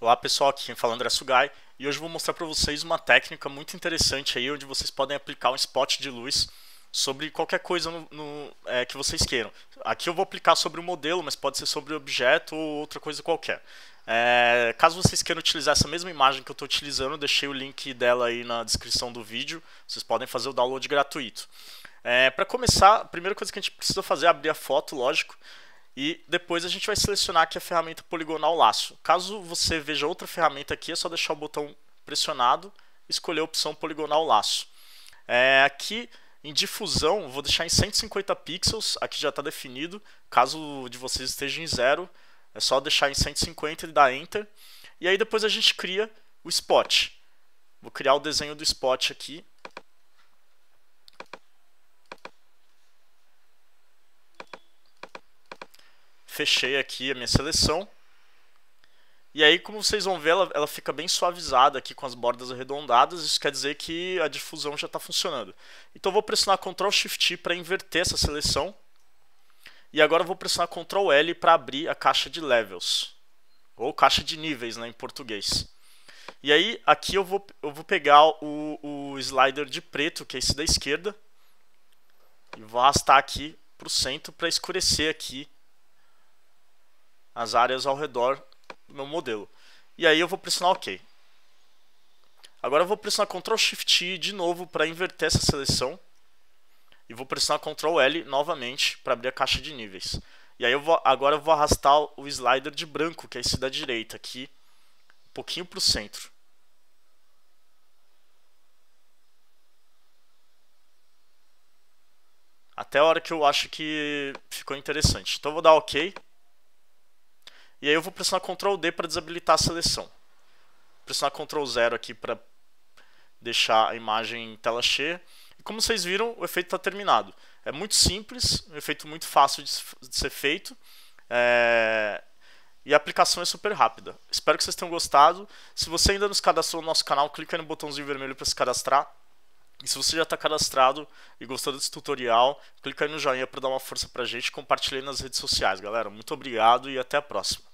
Olá pessoal, aqui quem fala é Sugai e hoje eu vou mostrar para vocês uma técnica muito interessante aí onde vocês podem aplicar um spot de luz sobre qualquer coisa no, no, é, que vocês queiram. Aqui eu vou aplicar sobre o modelo, mas pode ser sobre o objeto ou outra coisa qualquer. É, caso vocês queiram utilizar essa mesma imagem que eu estou utilizando, eu deixei o link dela aí na descrição do vídeo, vocês podem fazer o download gratuito. É, para começar, a primeira coisa que a gente precisa fazer é abrir a foto, lógico. E depois a gente vai selecionar aqui a ferramenta poligonal laço. Caso você veja outra ferramenta aqui, é só deixar o botão pressionado e escolher a opção poligonal laço. É, aqui em difusão, vou deixar em 150 pixels, aqui já está definido. Caso de vocês esteja em zero, é só deixar em 150 e dar Enter. E aí depois a gente cria o spot. Vou criar o desenho do spot aqui. fechei aqui a minha seleção. E aí, como vocês vão ver, ela, ela fica bem suavizada aqui com as bordas arredondadas, isso quer dizer que a difusão já está funcionando. Então vou pressionar Ctrl Shift para inverter essa seleção. E agora vou pressionar Ctrl L para abrir a caixa de levels, ou caixa de níveis né, em português. E aí, aqui eu vou, eu vou pegar o, o slider de preto, que é esse da esquerda, e vou arrastar aqui para o centro para escurecer aqui as áreas ao redor do meu modelo. E aí eu vou pressionar OK. Agora eu vou pressionar Ctrl Shift I de novo para inverter essa seleção. E vou pressionar Ctrl L novamente para abrir a caixa de níveis. E aí eu vou, agora eu vou arrastar o slider de branco, que é esse da direita aqui, um pouquinho para o centro. Até a hora que eu acho que ficou interessante. Então eu vou dar OK. E aí eu vou pressionar Ctrl D para desabilitar a seleção. Vou pressionar Ctrl 0 aqui para deixar a imagem em tela cheia. E como vocês viram, o efeito está terminado. É muito simples, um efeito muito fácil de, ser feito. É... E a aplicação é super rápida. Espero que vocês tenham gostado. Se você ainda nos cadastrou no nosso canal, clica no botãozinho vermelho para se cadastrar. E se você já está cadastrado e gostou desse tutorial, clica aí no joinha para dar uma força para a gente e compartilhe nas redes sociais, galera. Muito obrigado e até a próxima.